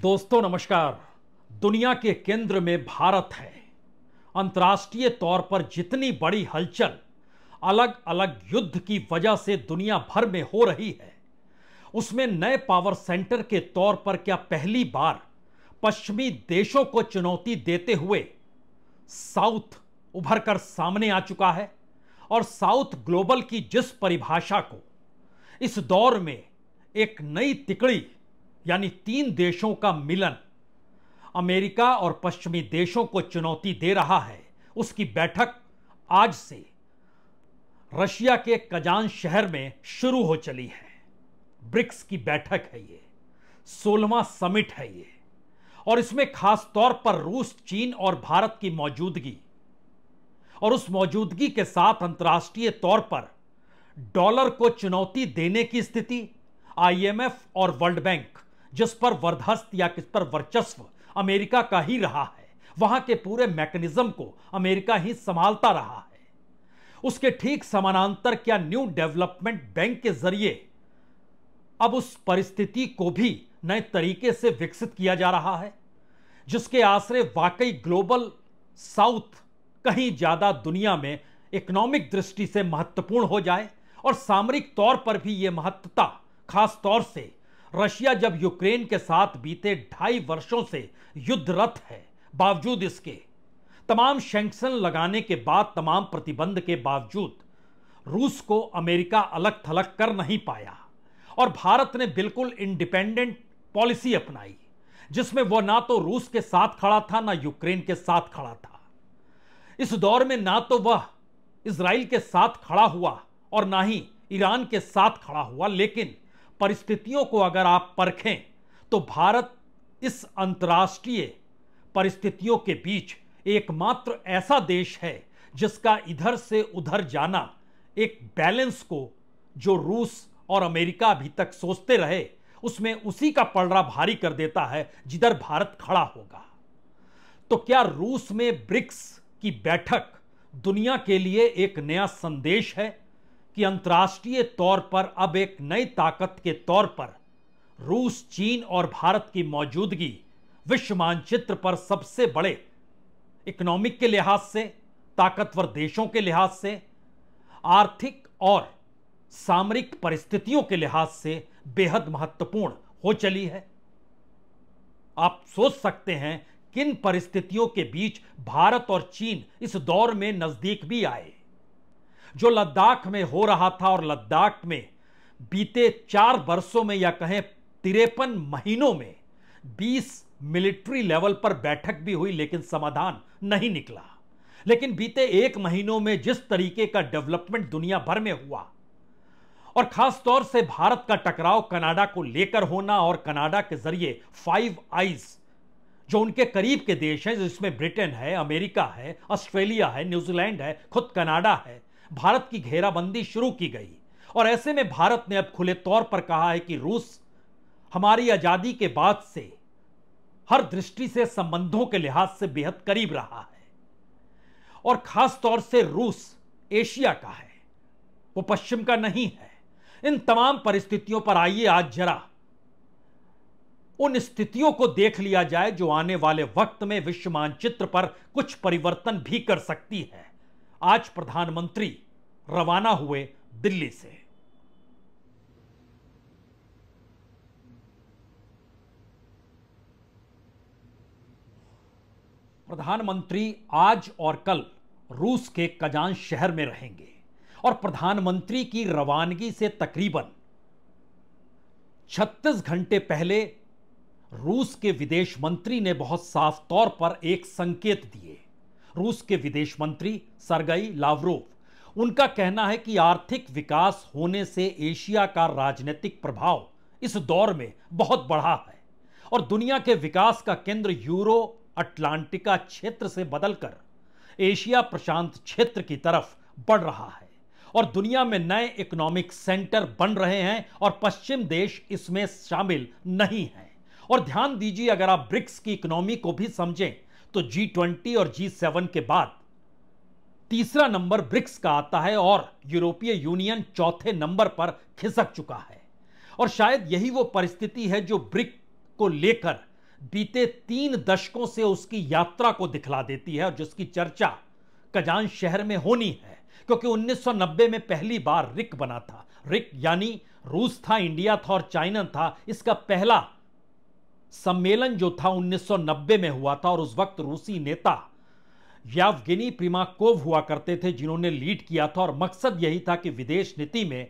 दोस्तों नमस्कार दुनिया के केंद्र में भारत है अंतर्राष्ट्रीय तौर पर जितनी बड़ी हलचल अलग अलग युद्ध की वजह से दुनिया भर में हो रही है उसमें नए पावर सेंटर के तौर पर क्या पहली बार पश्चिमी देशों को चुनौती देते हुए साउथ उभर कर सामने आ चुका है और साउथ ग्लोबल की जिस परिभाषा को इस दौर में एक नई तिकड़ी यानी तीन देशों का मिलन अमेरिका और पश्चिमी देशों को चुनौती दे रहा है उसकी बैठक आज से रशिया के कजान शहर में शुरू हो चली है ब्रिक्स की बैठक है ये सोलवा समिट है ये और इसमें खास तौर पर रूस चीन और भारत की मौजूदगी और उस मौजूदगी के साथ अंतर्राष्ट्रीय तौर पर डॉलर को चुनौती देने की स्थिति आईएमएफ और वर्ल्ड बैंक जिस पर वर्धस्त या किस पर वर्चस्व अमेरिका का ही रहा है वहां के पूरे मैकेनिज्म को अमेरिका ही संभालता रहा है उसके ठीक समानांतर क्या न्यू डेवलपमेंट बैंक के जरिए अब उस परिस्थिति को भी नए तरीके से विकसित किया जा रहा है जिसके आश्रय वाकई ग्लोबल साउथ कहीं ज्यादा दुनिया में इकोनॉमिक दृष्टि से महत्वपूर्ण हो जाए और सामरिक तौर पर भी ये महत्वता खास तौर से रशिया जब यूक्रेन के साथ बीते ढाई वर्षों से युद्धरत है बावजूद इसके तमाम शैंक्शन लगाने के बाद तमाम प्रतिबंध के बावजूद रूस को अमेरिका अलग थलग कर नहीं पाया और भारत ने बिल्कुल इंडिपेंडेंट पॉलिसी अपनाई जिसमें वह ना तो रूस के साथ खड़ा था ना यूक्रेन के साथ खड़ा था इस दौर में ना तो वह इसराइल के साथ खड़ा हुआ और ना ही ईरान के साथ खड़ा हुआ लेकिन परिस्थितियों को अगर आप परखें तो भारत इस अंतर्राष्ट्रीय परिस्थितियों के बीच एकमात्र ऐसा देश है जिसका इधर से उधर जाना एक बैलेंस को जो रूस और अमेरिका अभी तक सोचते रहे उसमें उसी का पलड़ा भारी कर देता है जिधर भारत खड़ा होगा तो क्या रूस में ब्रिक्स की बैठक दुनिया के लिए एक नया संदेश है कि अंतर्राष्ट्रीय तौर पर अब एक नई ताकत के तौर पर रूस चीन और भारत की मौजूदगी विश्व मानचित्र पर सबसे बड़े इकोनॉमिक के लिहाज से ताकतवर देशों के लिहाज से आर्थिक और सामरिक परिस्थितियों के लिहाज से बेहद महत्वपूर्ण हो चली है आप सोच सकते हैं किन परिस्थितियों के बीच भारत और चीन इस दौर में नजदीक भी आए जो लद्दाख में हो रहा था और लद्दाख में बीते चार वर्षों में या कहें तिरपन महीनों में 20 मिलिट्री लेवल पर बैठक भी हुई लेकिन समाधान नहीं निकला लेकिन बीते एक महीनों में जिस तरीके का डेवलपमेंट दुनिया भर में हुआ और खास तौर से भारत का टकराव कनाडा को लेकर होना और कनाडा के जरिए फाइव आइज जो उनके करीब के देश हैं जिसमें ब्रिटेन है अमेरिका है ऑस्ट्रेलिया है न्यूजीलैंड है खुद कनाडा है भारत की घेराबंदी शुरू की गई और ऐसे में भारत ने अब खुले तौर पर कहा है कि रूस हमारी आज़ादी के बाद से हर दृष्टि से संबंधों के लिहाज से बेहद करीब रहा है और खास तौर से रूस एशिया का है वो पश्चिम का नहीं है इन तमाम परिस्थितियों पर आइए आज जरा उन स्थितियों को देख लिया जाए जो आने वाले वक्त में विश्व मानचित्र पर कुछ परिवर्तन भी कर सकती है आज प्रधानमंत्री रवाना हुए दिल्ली से प्रधानमंत्री आज और कल रूस के कजान शहर में रहेंगे और प्रधानमंत्री की रवानगी से तकरीबन 36 घंटे पहले रूस के विदेश मंत्री ने बहुत साफ तौर पर एक संकेत दिए रूस के विदेश मंत्री सरगई लावरोव उनका कहना है कि आर्थिक विकास होने से एशिया का राजनीतिक प्रभाव इस दौर में बहुत बढ़ा है और दुनिया के विकास का केंद्र यूरो अटलांटिका क्षेत्र से बदलकर एशिया प्रशांत क्षेत्र की तरफ बढ़ रहा है और दुनिया में नए इकोनॉमिक सेंटर बन रहे हैं और पश्चिम देश इसमें शामिल नहीं है और ध्यान दीजिए अगर आप ब्रिक्स की इकोनॉमी को भी समझें तो जी ट्वेंटी और जी सेवन के बाद तीसरा नंबर ब्रिक्स का आता है और यूरोपीय यूनियन चौथे नंबर पर खिसक चुका है और शायद यही वो परिस्थिति है जो ब्रिक को लेकर बीते तीन दशकों से उसकी यात्रा को दिखला देती है और जिसकी चर्चा कजान शहर में होनी है क्योंकि 1990 में पहली बार रिक बना था रिक यानी रूस था इंडिया था और चाइना था इसका पहला सम्मेलन जो था 1990 में हुआ था और उस वक्त रूसी नेता यावगिनी प्रिमाकोव हुआ करते थे जिन्होंने लीड किया था और मकसद यही था कि विदेश नीति में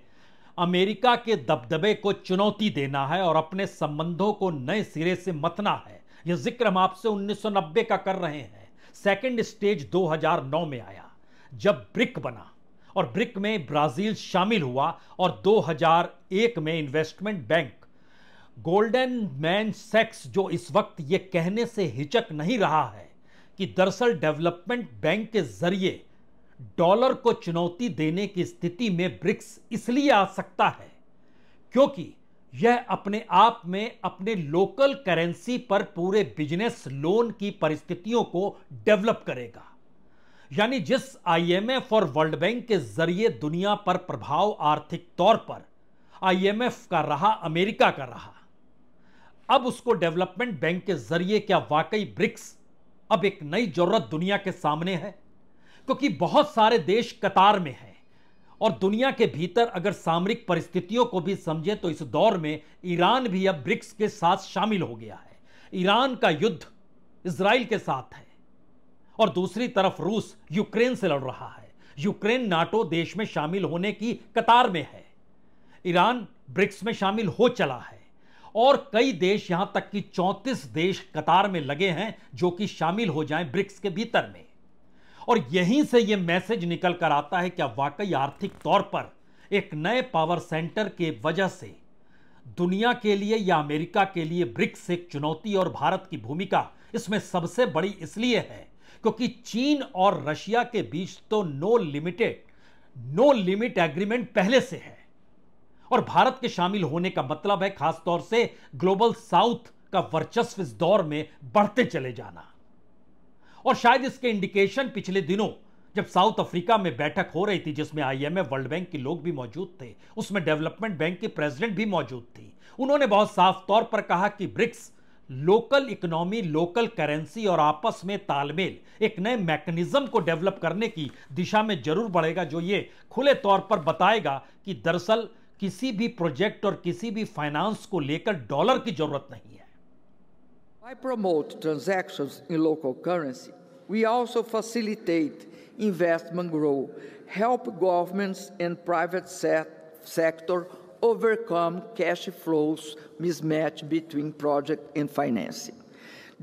अमेरिका के दबदबे को चुनौती देना है और अपने संबंधों को नए सिरे से मतना है यह जिक्र हम आपसे 1990 का कर रहे हैं सेकेंड स्टेज 2009 में आया जब ब्रिक बना और ब्रिक में ब्राजील शामिल हुआ और 2001 में इन्वेस्टमेंट बैंक गोल्डन मैन सेक्स जो इस वक्त ये कहने से हिचक नहीं रहा है कि दरअसल डेवलपमेंट बैंक के जरिए डॉलर को चुनौती देने की स्थिति में ब्रिक्स इसलिए आ सकता है क्योंकि यह अपने आप में अपने लोकल करेंसी पर पूरे बिजनेस लोन की परिस्थितियों को डेवलप करेगा यानी जिस आईएमएफ और वर्ल्ड बैंक के जरिए दुनिया पर प्रभाव आर्थिक तौर पर आईएमएफ का रहा अमेरिका का रहा अब उसको डेवलपमेंट बैंक के जरिए क्या वाकई ब्रिक्स अब एक नई जरूरत दुनिया के सामने है क्योंकि बहुत सारे देश कतार में हैं और दुनिया के भीतर अगर सामरिक परिस्थितियों को भी समझें तो इस दौर में ईरान भी अब ब्रिक्स के साथ शामिल हो गया है ईरान का युद्ध इसराइल के साथ है और दूसरी तरफ रूस यूक्रेन से लड़ रहा है यूक्रेन नाटो देश में शामिल होने की कतार में है ईरान ब्रिक्स में शामिल हो चला है और कई देश यहां तक कि 34 देश कतार में लगे हैं जो कि शामिल हो जाएं ब्रिक्स के भीतर में और यहीं से यह मैसेज निकल कर आता है क्या वाकई आर्थिक तौर पर एक नए पावर सेंटर के वजह से दुनिया के लिए या अमेरिका के लिए ब्रिक्स एक चुनौती और भारत की भूमिका इसमें सबसे बड़ी इसलिए है क्योंकि चीन और रशिया के बीच तो no limited no limit agreement पहले से है और भारत के शामिल होने का मतलब है खासतौर से ग्लोबल साउथ का वर्चस्व इस दौर में बढ़ते चले जाना और शायद इसके इंडिकेशन पिछले दिनों जब साउथ अफ्रीका में बैठक हो रही थी जिसमें आईएमएफ वर्ल्ड बैंक के लोग भी मौजूद थे उसमें डेवलपमेंट बैंक की प्रेसिडेंट भी मौजूद थी उन्होंने बहुत साफ तौर पर कहा कि BRICS local economy local currency और आपस में तालमेल एक नए मैकेनिज्म को डेवलप करने की दिशा में जरूर बढ़ेगा जो ये खुले तौर पर बताएगा कि दरअसल किसी भी प्रोजेक्ट और किसी भी फाइनेंस को लेकर डॉलर की जरूरत नहीं है promote transactions in local currency, we also facilitate investment growth, help governments and private sector overcome cash flows mismatch between project and financing.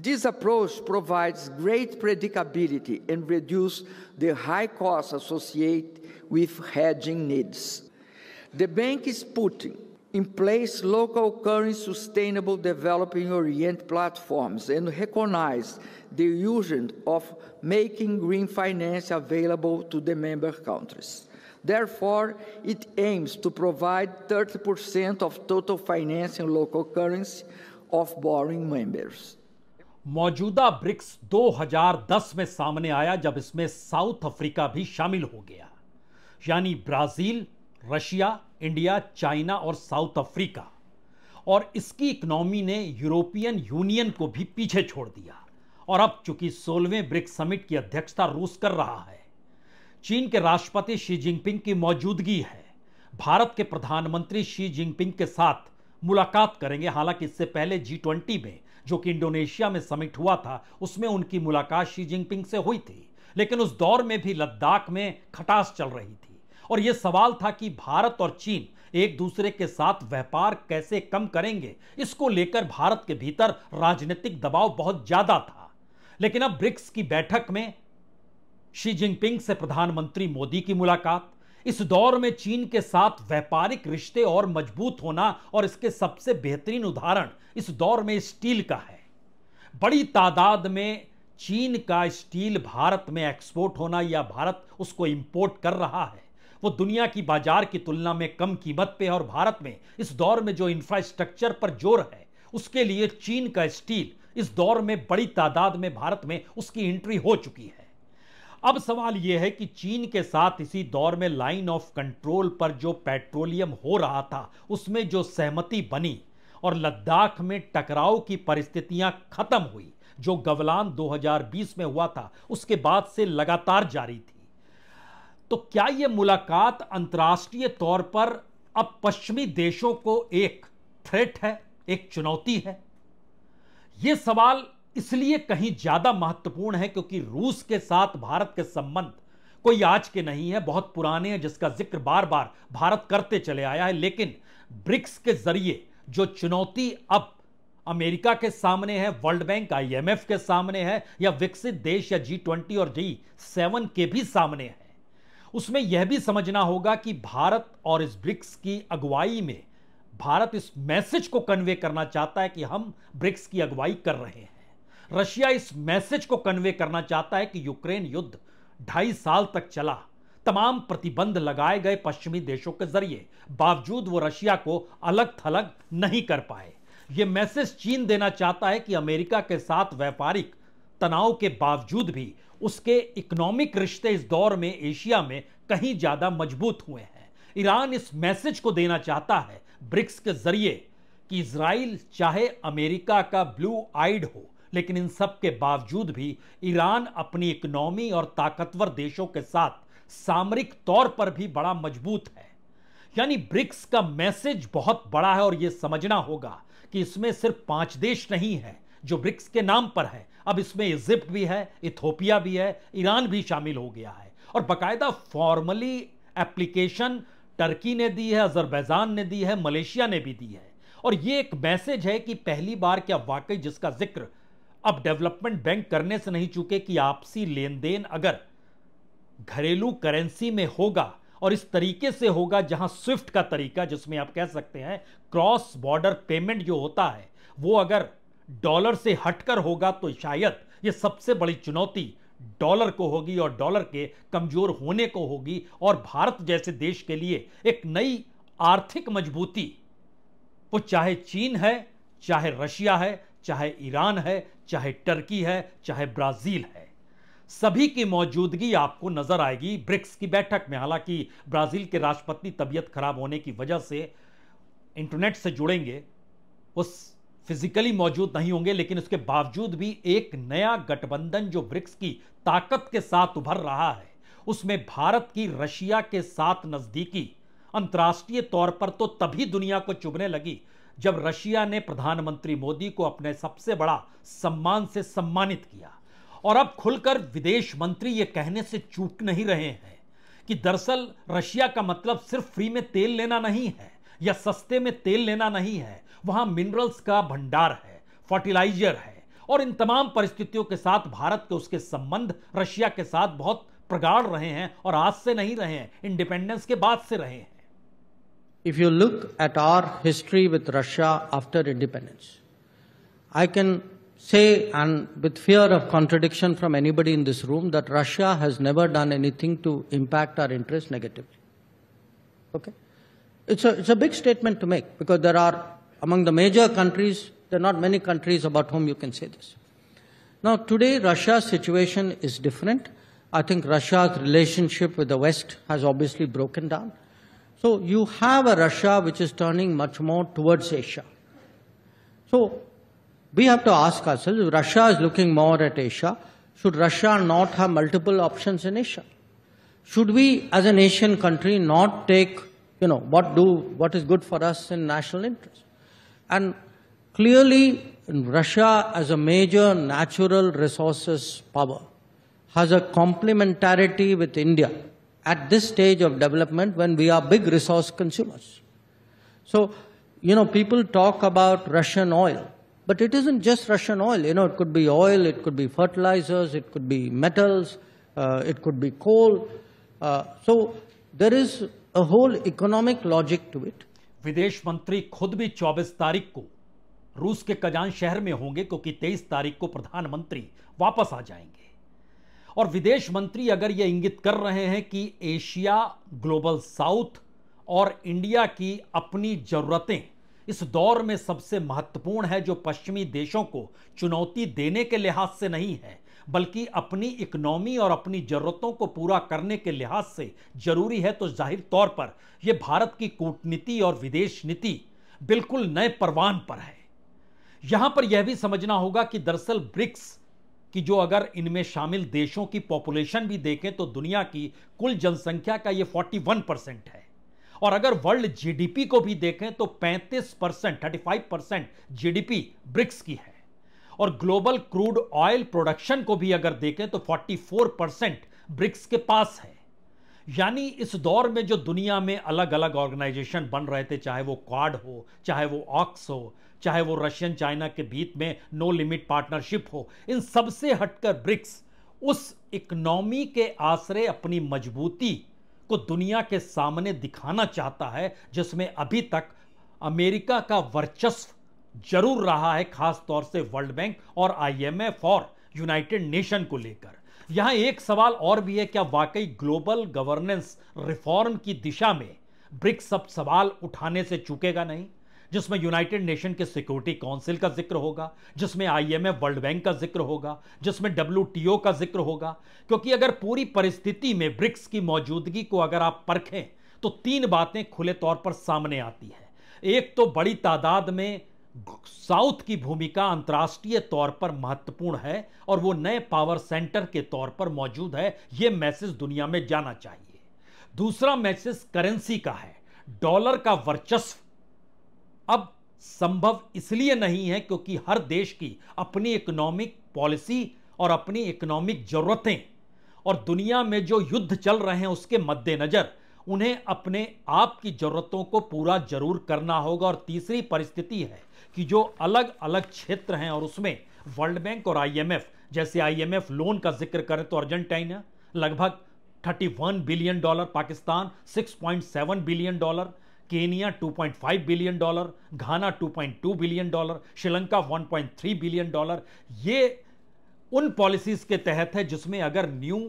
This approach provides great predictability and reduces the high costs associated with hedging needs. The bank is putting in place local currency sustainable developing orient platforms and recognize the urgence of making green finance available to the member countries. Therefore, it aims to provide 30% of total finance in local currency of borrowing members. मौजूदा BRICS 2010 में सामने आया जब इसमें south Africa भी शामिल हो गया यानी ब्राजील रशिया इंडिया चाइना और साउथ अफ्रीका और इसकी इकोनॉमी ने यूरोपियन यूनियन को भी पीछे छोड़ दिया और अब चूंकि सोलहवें ब्रिक्स समिट की अध्यक्षता रूस कर रहा है चीन के राष्ट्रपति शी जिनपिंग की मौजूदगी है भारत के प्रधानमंत्री शी जिनपिंग के साथ मुलाकात करेंगे हालांकि इससे पहले जी ट्वेंटी में जो कि इंडोनेशिया में समिट हुआ था उसमें उनकी मुलाकात शी जिनपिंग से हुई थी लेकिन उस दौर में भी लद्दाख में खटास चल रही थी और यह सवाल था कि भारत और चीन एक दूसरे के साथ व्यापार कैसे कम करेंगे इसको लेकर भारत के भीतर राजनीतिक दबाव बहुत ज्यादा था लेकिन अब ब्रिक्स की बैठक में शी जिनपिंग से प्रधानमंत्री मोदी की मुलाकात इस दौर में चीन के साथ व्यापारिक रिश्ते और मजबूत होना और इसके सबसे बेहतरीन उदाहरण इस दौर में स्टील का है बड़ी तादाद में चीन का स्टील भारत में एक्सपोर्ट होना या भारत उसको इंपोर्ट कर रहा है वो दुनिया की बाजार की तुलना में कम कीमत पे और भारत में इस दौर में जो इंफ्रास्ट्रक्चर पर जोर है उसके लिए चीन का स्टील इस दौर में बड़ी तादाद में भारत में उसकी एंट्री हो चुकी है अब सवाल यह है कि चीन के साथ इसी दौर में लाइन ऑफ कंट्रोल पर जो पेट्रोलियम हो रहा था उसमें जो सहमति बनी और लद्दाख में टकराव की परिस्थितियां खत्म हुई जो गवलान 2020 में हुआ था उसके बाद से लगातार जारी थी तो क्या यह मुलाकात अंतर्राष्ट्रीय तौर पर अब पश्चिमी देशों को एक थ्रेट है एक चुनौती है यह सवाल इसलिए कहीं ज्यादा महत्वपूर्ण है क्योंकि रूस के साथ भारत के संबंध कोई आज के नहीं है बहुत पुराने हैं जिसका जिक्र बार बार भारत करते चले आया है लेकिन ब्रिक्स के जरिए जो चुनौती अब अमेरिका के सामने है वर्ल्ड बैंक आईएमएफ के सामने है या विकसित देश या जी ट्वेंटी और जी सेवन के भी सामने है उसमें यह भी समझना होगा कि भारत और इस ब्रिक्स की अगुवाई में भारत इस मैसेज को कन्वे करना चाहता है कि हम ब्रिक्स की अगुवाई कर रहे हैं रशिया इस मैसेज को कन्वे करना चाहता है कि यूक्रेन युद्ध ढाई साल तक चला तमाम प्रतिबंध लगाए गए पश्चिमी देशों के जरिए बावजूद वो रशिया को अलग थलग नहीं कर पाए यह मैसेज चीन देना चाहता है कि अमेरिका के साथ व्यापारिक तनाव के बावजूद भी उसके इकोनॉमिक रिश्ते इस दौर में एशिया में कहीं ज़्यादा मजबूत हुए हैं ईरान इस मैसेज को देना चाहता है ब्रिक्स के जरिए कि इसराइल चाहे अमेरिका का ब्लू आइड हो लेकिन इन सब के बावजूद भी ईरान अपनी इकोनॉमी और ताकतवर देशों के साथ सामरिक तौर पर भी बड़ा मजबूत है यानी ब्रिक्स का मैसेज बहुत बड़ा है और यह समझना होगा कि इसमें सिर्फ पांच देश नहीं है जो ब्रिक्स के नाम पर है अब इसमें इजिप्ट भी है इथोपिया भी है ईरान भी शामिल हो गया है और बाकायदा फॉर्मली एप्लीकेशन टर्की ने दी है अजरबैजान ने दी है मलेशिया ने भी दी है और ये एक मैसेज है कि पहली बार क्या वाकई जिसका जिक्र अब डेवलपमेंट बैंक करने से नहीं चूके कि आपसी लेन देन अगर घरेलू करेंसी में होगा और इस तरीके से होगा जहां स्विफ्ट का तरीका जिसमें आप कह सकते हैं क्रॉस बॉर्डर पेमेंट जो होता है वो अगर डॉलर से हटकर होगा तो शायद ये सबसे बड़ी चुनौती डॉलर को होगी और डॉलर के कमजोर होने को होगी और भारत जैसे देश के लिए एक नई आर्थिक मजबूती वो चाहे चीन है चाहे रशिया है चाहे ईरान है चाहे टर्की है चाहे ब्राजील है सभी की मौजूदगी आपको नजर आएगी ब्रिक्स की बैठक में हालांकि ब्राजील के राष्ट्रपति तबीयत खराब होने की वजह से इंटरनेट से जुड़ेंगे उस फिजिकली मौजूद नहीं होंगे लेकिन उसके बावजूद भी एक नया गठबंधन जो ब्रिक्स की ताकत के साथ उभर रहा है उसमें भारत की रशिया के साथ नजदीकी अंतर्राष्ट्रीय तौर पर तो तभी दुनिया को चुभने लगी जब रशिया ने प्रधानमंत्री मोदी को अपने सबसे बड़ा सम्मान से सम्मानित किया और अब खुलकर विदेश मंत्री ये कहने से चूक नहीं रहे हैं कि दरअसल रशिया का मतलब सिर्फ फ्री में तेल लेना नहीं है या सस्ते में तेल लेना नहीं है वहां मिनरल्स का भंडार है फर्टिलाइजर है और इन तमाम परिस्थितियों के साथ भारत के उसके संबंध रशिया के साथ बहुत प्रगाढ़ रहे हैं और आज से नहीं रहे हैं इंडिपेंडेंस के बाद से रहे हैं if you look at our history with Russia after independence I can say and with fear of contradiction from anybody in this room that Russia has never done anything to impact our interest negatively okay it's it's a big statement to make because there are among the major countries, there are not many countries about whom you can say this. Now, today, Russia's situation is different. I think Russia's relationship with the West has obviously broken down. So you have a Russia which is turning much more towards Asia. So we have to ask ourselves, if Russia is looking more at Asia, should Russia not have multiple options in Asia? Should we, as an Asian country, not take, you know, what do, what is good for us in national interest? And clearly, Russia as a major natural resources power has a complementarity with India at this stage of development when we are big resource consumers. So, you know, people talk about Russian oil, but it isn't just Russian oil. You know, it could be oil, it could be fertilizers, it could be metals, uh, it could be coal. Uh, so there is a whole economic logic to it. विदेश मंत्री खुद भी 24 तारीख को रूस के Kazan शहर में होंगे क्योंकि 23 तारीख को प्रधानमंत्री वापस आ जाएंगे और विदेश मंत्री अगर यह इंगित कर रहे हैं कि एशिया ग्लोबल साउथ और इंडिया की अपनी जरूरतें इस दौर में सबसे महत्वपूर्ण है जो पश्चिमी देशों को चुनौती देने के लिहाज से नहीं है बल्कि अपनी इकोनॉमी और अपनी ज़रूरतों को पूरा करने के लिहाज से ज़रूरी है तो जाहिर तौर पर यह भारत की कूटनीति और विदेश नीति बिल्कुल नए परवान पर है यहां पर यह भी समझना होगा कि दरअसल ब्रिक्स की जो अगर इनमें शामिल देशों की पॉपुलेशन भी देखें तो दुनिया की कुल जनसंख्या का ये 41 परसेंट है और अगर वर्ल्ड जीडीपी को भी देखें तो 35 percent thirty percent GDP BRICS की है और ग्लोबल क्रूड ऑयल प्रोडक्शन को भी अगर देखें तो 44 परसेंट ब्रिक्स के पास है यानी इस दौर में जो दुनिया में अलग अलग ऑर्गेनाइजेशन बन रहे थे चाहे वो क्वाड हो चाहे वो ऑक्स हो चाहे वो रशियन चाइना के बीच में नो लिमिट पार्टनरशिप हो इन सबसे हटकर ब्रिक्स उस इकोनॉमी के आश्रय अपनी मजबूती को दुनिया के सामने दिखाना चाहता है जिसमें अभी तक अमेरिका का वर्चस्व जरूर रहा है खास तौर से वर्ल्ड बैंक और आईएमएफ और यूनाइटेड नेशन को लेकर यहां एक सवाल और भी है क्या वाकई ग्लोबल गवर्नेंस रिफॉर्म की दिशा में ब्रिक्स अब सवाल उठाने से चुकेगा नहीं जिसमें यूनाइटेड नेशन के सिक्योरिटी काउंसिल का जिक्र होगा जिसमें आईएमएफ वर्ल्ड बैंक का जिक्र होगा जिसमें डब्ल्यू का जिक्र होगा क्योंकि अगर पूरी परिस्थिति में ब्रिक्स की मौजूदगी को अगर आप परखें तो तीन बातें खुले तौर पर सामने आती है एक तो बड़ी तादाद में साउथ की भूमिका अंतर्राष्ट्रीय तौर पर महत्वपूर्ण है और वो नए पावर सेंटर के तौर पर मौजूद है ये मैसेज दुनिया में जाना चाहिए दूसरा मैसेज करेंसी का है डॉलर का वर्चस्व अब संभव इसलिए नहीं है क्योंकि हर देश की अपनी इकोनॉमिक पॉलिसी और अपनी इकोनॉमिक ज़रूरतें और दुनिया में जो युद्ध चल रहे हैं उसके मद्देनज़र उन्हें अपने आप की ज़रूरतों को पूरा जरूर करना होगा और तीसरी परिस्थिति है कि जो अलग अलग क्षेत्र हैं और उसमें वर्ल्ड बैंक और आईएमएफ जैसे आईएमएफ लोन का जिक्र करें तो अर्जेंटाइना लगभग 31 billion dollar Pakistan 6.7 billion dollar Kenya 2.5 billion dollar Ghana 2.2 billion dollar Sri Lanka 1.3 billion dollar ये उन पॉलिसीज के तहत है जिसमें अगर न्यू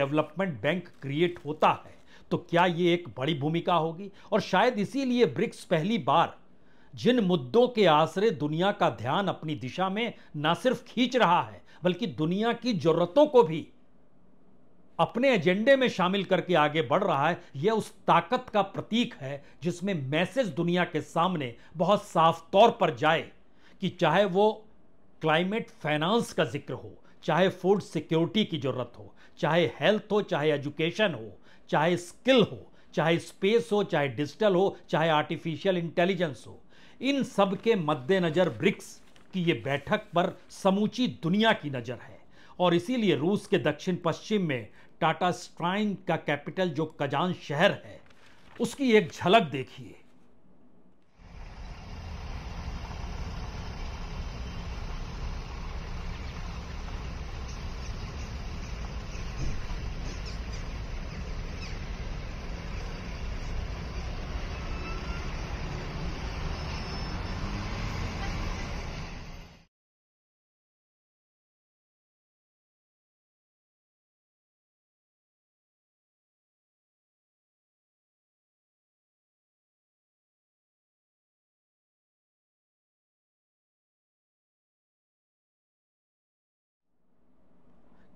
डेवलपमेंट बैंक क्रिएट होता है तो क्या ये एक बड़ी भूमिका होगी और शायद इसीलिए ब्रिक्स पहली बार जिन मुद्दों के आसरे दुनिया का ध्यान अपनी दिशा में ना सिर्फ खींच रहा है बल्कि दुनिया की जरूरतों को भी अपने एजेंडे में शामिल करके आगे बढ़ रहा है यह उस ताकत का प्रतीक है जिसमें मैसेज दुनिया के सामने बहुत साफ तौर पर जाए कि चाहे वो क्लाइमेट फाइनेंस का जिक्र हो चाहे फूड सिक्योरिटी की ज़रूरत हो चाहे हेल्थ हो चाहे एजुकेशन हो चाहे स्किल हो चाहे स्पेस हो चाहे डिजिटल हो चाहे आर्टिफिशियल इंटेलिजेंस हो इन सब के मद्देनज़र ब्रिक्स की ये बैठक पर समूची दुनिया की नज़र है और इसीलिए रूस के दक्षिण पश्चिम में टाटा स्ट्राइन का कैपिटल जो कजान शहर है उसकी एक झलक देखिए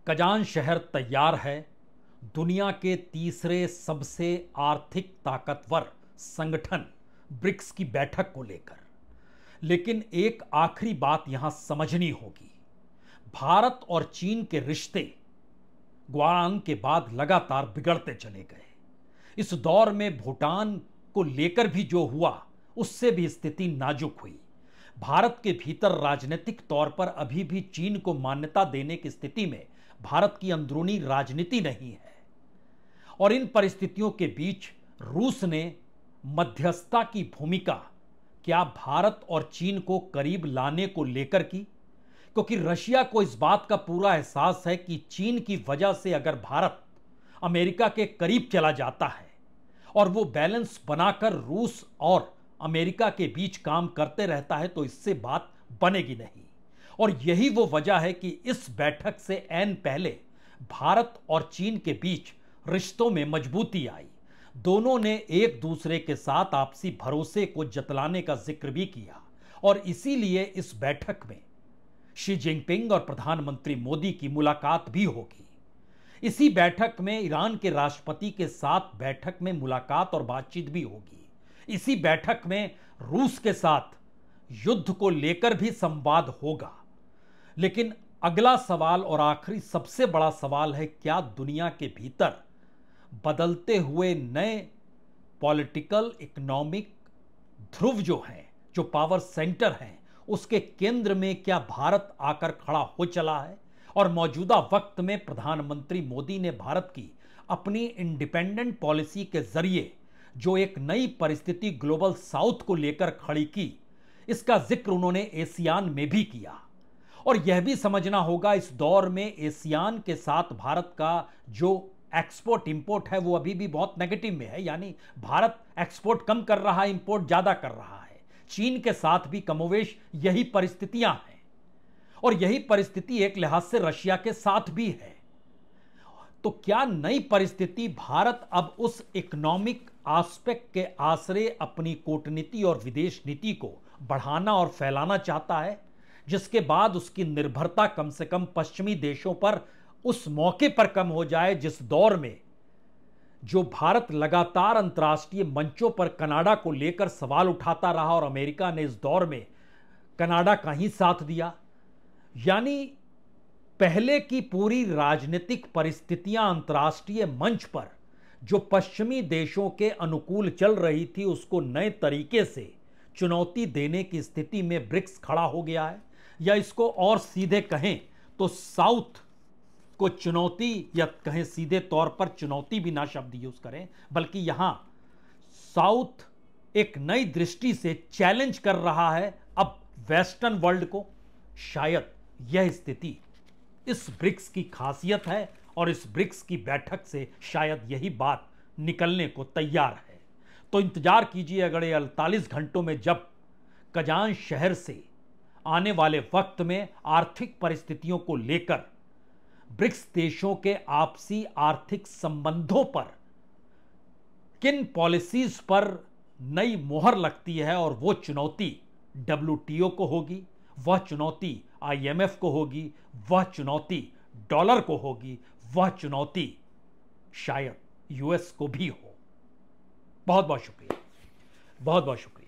कजान शहर तैयार है दुनिया के तीसरे सबसे आर्थिक ताकतवर संगठन ब्रिक्स की बैठक को लेकर लेकिन एक आखिरी बात यहां समझनी होगी भारत और चीन के रिश्ते ग्वांग के बाद लगातार बिगड़ते चले गए इस दौर में भूटान को लेकर भी जो हुआ उससे भी स्थिति नाजुक हुई भारत के भीतर राजनीतिक तौर पर अभी भी चीन को मान्यता देने की स्थिति में भारत की अंदरूनी राजनीति नहीं है और इन परिस्थितियों के बीच रूस ने मध्यस्थता की भूमिका क्या भारत और चीन को करीब लाने को लेकर की क्योंकि रशिया को इस बात का पूरा एहसास है कि चीन की वजह से अगर भारत अमेरिका के करीब चला जाता है और वो बैलेंस बनाकर रूस और अमेरिका के बीच काम करते रहता है तो इससे बात बनेगी नहीं और यही वो वजह है कि इस बैठक से एन पहले भारत और चीन के बीच रिश्तों में मजबूती आई दोनों ने एक दूसरे के साथ आपसी भरोसे को जतलाने का जिक्र भी किया और इसीलिए इस बैठक में शी जिनपिंग और प्रधानमंत्री मोदी की मुलाकात भी होगी इसी बैठक में ईरान के राष्ट्रपति के साथ बैठक में मुलाकात और बातचीत भी होगी इसी बैठक में रूस के साथ युद्ध को लेकर भी संवाद होगा लेकिन अगला सवाल और आखिरी सबसे बड़ा सवाल है क्या दुनिया के भीतर बदलते हुए नए पॉलिटिकल इकोनॉमिक ध्रुव जो हैं जो पावर सेंटर हैं उसके केंद्र में क्या भारत आकर खड़ा हो चला है और मौजूदा वक्त में प्रधानमंत्री मोदी ने भारत की अपनी इंडिपेंडेंट पॉलिसी के जरिए जो एक नई परिस्थिति ग्लोबल साउथ को लेकर खड़ी की इसका जिक्र उन्होंने एशियान में भी किया और यह भी समझना होगा इस दौर में एशियान के साथ भारत का जो एक्सपोर्ट इंपोर्ट है वो अभी भी बहुत नेगेटिव में है यानी भारत एक्सपोर्ट कम कर रहा है इंपोर्ट ज़्यादा कर रहा है चीन के साथ भी कमोवेश यही परिस्थितियां हैं और यही परिस्थिति एक लिहाज से रशिया के साथ भी है तो क्या नई परिस्थिति भारत अब उस इकोनॉमिक आस्पेक्ट के आश्रय अपनी कूटनीति और विदेश नीति को बढ़ाना और फैलाना चाहता है जिसके बाद उसकी निर्भरता कम से कम पश्चिमी देशों पर उस मौके पर कम हो जाए जिस दौर में जो भारत लगातार अंतर्राष्ट्रीय मंचों पर कनाडा को लेकर सवाल उठाता रहा और अमेरिका ने इस दौर में कनाडा का ही साथ दिया यानी पहले की पूरी राजनीतिक परिस्थितियां अंतर्राष्ट्रीय मंच पर जो पश्चिमी देशों के अनुकूल चल रही थी उसको नए तरीके से चुनौती देने की स्थिति में ब्रिक्स खड़ा हो गया है या इसको और सीधे कहें तो साउथ को चुनौती या कहें सीधे तौर पर चुनौती भी ना शब्द यूज करें बल्कि यहां साउथ एक नई दृष्टि से चैलेंज कर रहा है अब वेस्टर्न वर्ल्ड को शायद यह स्थिति इस ब्रिक्स की खासियत है और इस ब्रिक्स की बैठक से शायद यही बात निकलने को तैयार है तो इंतजार कीजिए अगले अड़तालीस घंटों में जब कजान शहर से आने वाले वक्त में आर्थिक परिस्थितियों को लेकर ब्रिक्स देशों के आपसी आर्थिक संबंधों पर किन पॉलिसीज पर नई मोहर लगती है और वो चुनौती डब्ल्यू को होगी वह चुनौती आईएमएफ को होगी वह चुनौती डॉलर को होगी वह चुनौती शायद यूएस को भी हो बहुत बहुत शुक्रिया बहुत बहुत शुक्रिया